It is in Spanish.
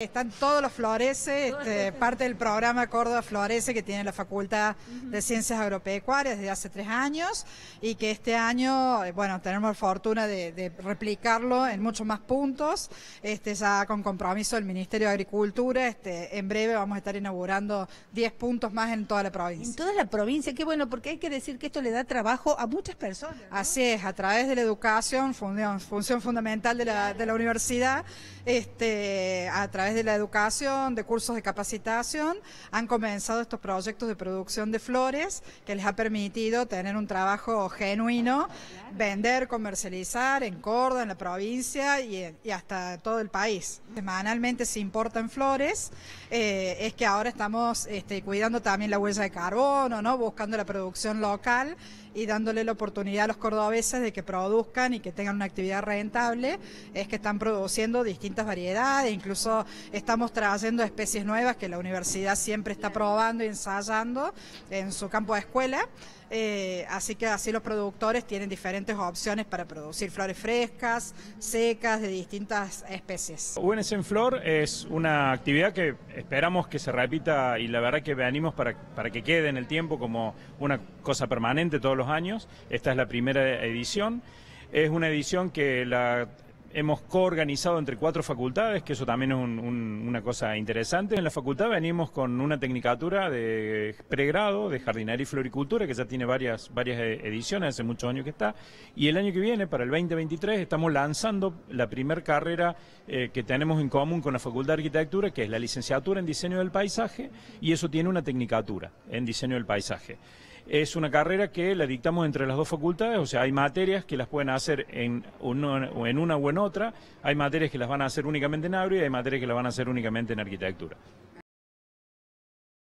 Están todos este, los Florece, parte del programa Córdoba Florece que tiene la Facultad de Ciencias Agropecuarias desde hace tres años y que este año, eh, bueno, tenemos la fortuna de, replicarlo en muchos más puntos, este, ya con compromiso del Ministerio de Agricultura, este, en breve vamos a estar inaugurando 10 puntos más en toda la provincia. En toda la provincia, qué bueno, porque hay que decir que esto le da trabajo a muchas personas. Así es, a través de la educación, función, fundamental de la, universidad, este, a través de la educación, de cursos de capacitación, han comenzado estos proyectos de producción de flores que les ha permitido tener un trabajo genuino vender, comercializar en Córdoba, en la provincia y, hasta todo el país. Semanalmente se importan flores, eh, es que ahora estamos este, cuidando también la huella de carbono, ¿no? buscando la producción local y dándole la oportunidad a los cordobeses de que produzcan y que tengan una actividad rentable, es que están produciendo distintas variedades, incluso estamos trayendo especies nuevas que la universidad siempre está probando y ensayando en su campo de escuela, eh, así que así los productores tienen diferentes opciones para producir flores frescas, secas, de distintas especies. UNS en Flor es una actividad que esperamos que se repita y la verdad que venimos para, para que quede en el tiempo como una cosa permanente todos los años. Esta es la primera edición. Es una edición que la hemos coorganizado entre cuatro facultades, que eso también es una cosa interesante. En la facultad venimos con una tecnicatura de pregrado de jardinería y floricultura, que ya tiene varias, varias eh, ediciones, hace muchos años que está. Y el año que viene, para el 2023, estamos lanzando la primer carrera eh, que tenemos en común con la Facultad de Arquitectura, que es la licenciatura en diseño del paisaje, y eso tiene una tecnicatura en diseño del paisaje. Es una carrera que la dictamos entre las dos facultades, o sea, hay materias que las pueden hacer en, una o en otra, hay materias que las van a hacer únicamente en agro y hay materias que las van a hacer únicamente en arquitectura.